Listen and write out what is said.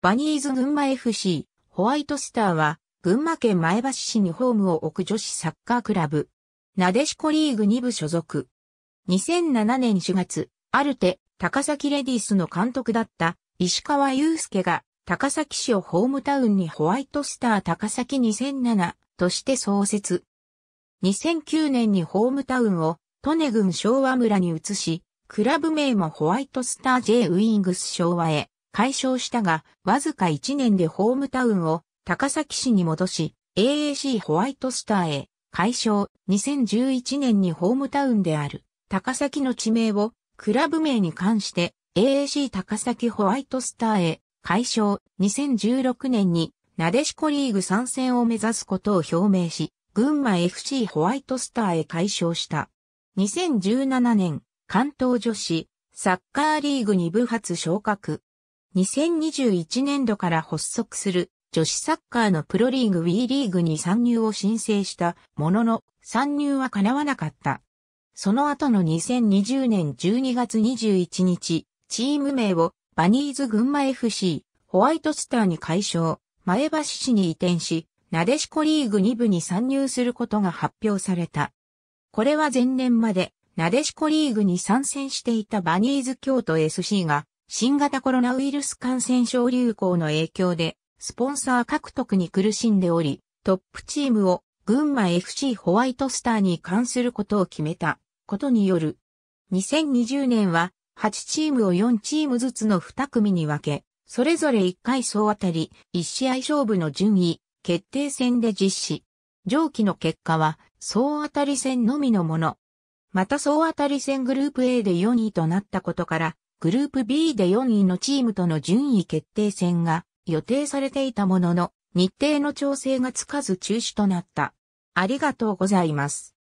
バニーズ群馬 FC、ホワイトスターは、群馬県前橋市にホームを置く女子サッカークラブ。なでしこリーグ2部所属。2007年4月、アルテ、高崎レディースの監督だった石川祐介が高崎市をホームタウンにホワイトスター高崎2007として創設。2009年にホームタウンを利根郡昭和村に移し、クラブ名もホワイトスター J ウィングス昭和へ解消したが、わずか1年でホームタウンを高崎市に戻し、AAC ホワイトスターへ解消。2011年にホームタウンである高崎の地名をクラブ名に関して AAC 高崎ホワイトスターへ解消。2016年になでしこリーグ参戦を目指すことを表明し、群馬 FC ホワイトスターへ解消した。2017年、関東女子サッカーリーグ2部発昇格。2021年度から発足する女子サッカーのプロリーグ WE リーグに参入を申請したものの参入は叶わなかった。その後の2020年12月21日、チーム名をバニーズ群馬 FC、ホワイトスターに解消、前橋市に移転し、なでしこリーグ2部に参入することが発表された。これは前年まで、なでしこリーグに参戦していたバニーズ京都 SC が、新型コロナウイルス感染症流行の影響で、スポンサー獲得に苦しんでおり、トップチームを群馬 FC ホワイトスターに関することを決めたことによる。2020年は8チームを4チームずつの2組に分け、それぞれ1回総当たり1試合勝負の順位決定戦で実施。上記の結果は総当たり戦のみのもの。また総当たり戦グループ A で4位となったことから、グループ B で4位のチームとの順位決定戦が予定されていたものの、日程の調整がつかず中止となった。ありがとうございます。